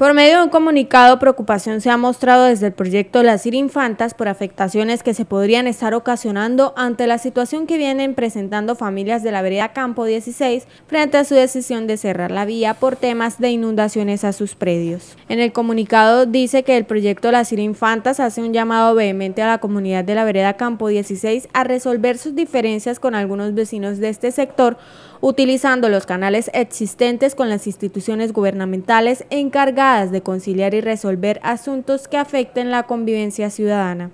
Por medio de un comunicado, preocupación se ha mostrado desde el proyecto Las Infantas por afectaciones que se podrían estar ocasionando ante la situación que vienen presentando familias de la vereda Campo 16 frente a su decisión de cerrar la vía por temas de inundaciones a sus predios. En el comunicado dice que el proyecto Las Infantas hace un llamado vehemente a la comunidad de la vereda Campo 16 a resolver sus diferencias con algunos vecinos de este sector utilizando los canales existentes con las instituciones gubernamentales encargadas de conciliar y resolver asuntos que afecten la convivencia ciudadana.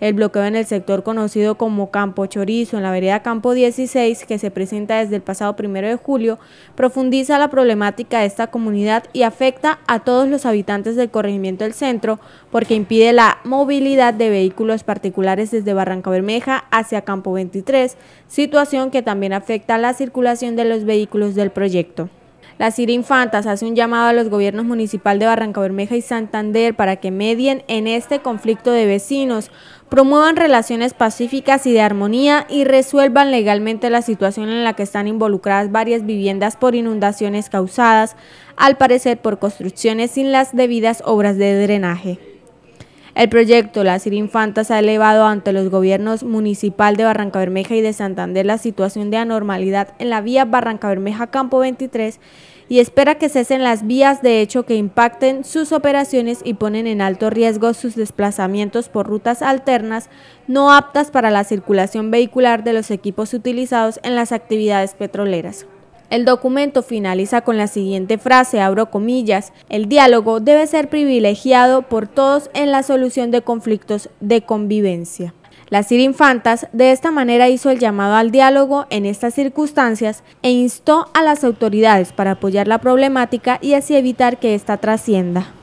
El bloqueo en el sector conocido como Campo Chorizo, en la vereda Campo 16, que se presenta desde el pasado primero de julio, profundiza la problemática de esta comunidad y afecta a todos los habitantes del corregimiento del centro, porque impide la movilidad de vehículos particulares desde Barranca Bermeja hacia Campo 23, situación que también afecta a la circulación de los vehículos del proyecto. La Cira Infantas hace un llamado a los gobiernos municipal de Barranca Bermeja y Santander para que medien en este conflicto de vecinos, promuevan relaciones pacíficas y de armonía y resuelvan legalmente la situación en la que están involucradas varias viviendas por inundaciones causadas, al parecer por construcciones sin las debidas obras de drenaje. El proyecto La Infantas ha elevado ante los gobiernos municipal de Barranca Bermeja y de Santander la situación de anormalidad en la vía Barranca Bermeja Campo 23 y espera que cesen las vías de hecho que impacten sus operaciones y ponen en alto riesgo sus desplazamientos por rutas alternas no aptas para la circulación vehicular de los equipos utilizados en las actividades petroleras. El documento finaliza con la siguiente frase, abro comillas, el diálogo debe ser privilegiado por todos en la solución de conflictos de convivencia. Las Infantas de esta manera hizo el llamado al diálogo en estas circunstancias e instó a las autoridades para apoyar la problemática y así evitar que esta trascienda.